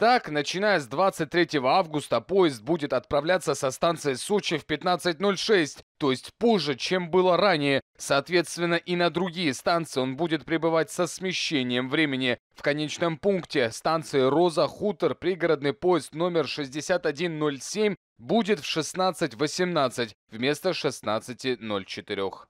Так, начиная с 23 августа, поезд будет отправляться со станции Сочи в 15.06, то есть позже, чем было ранее. Соответственно, и на другие станции он будет пребывать со смещением времени. В конечном пункте станции «Роза Хутор» пригородный поезд номер 6107 будет в 16.18 вместо 16.04.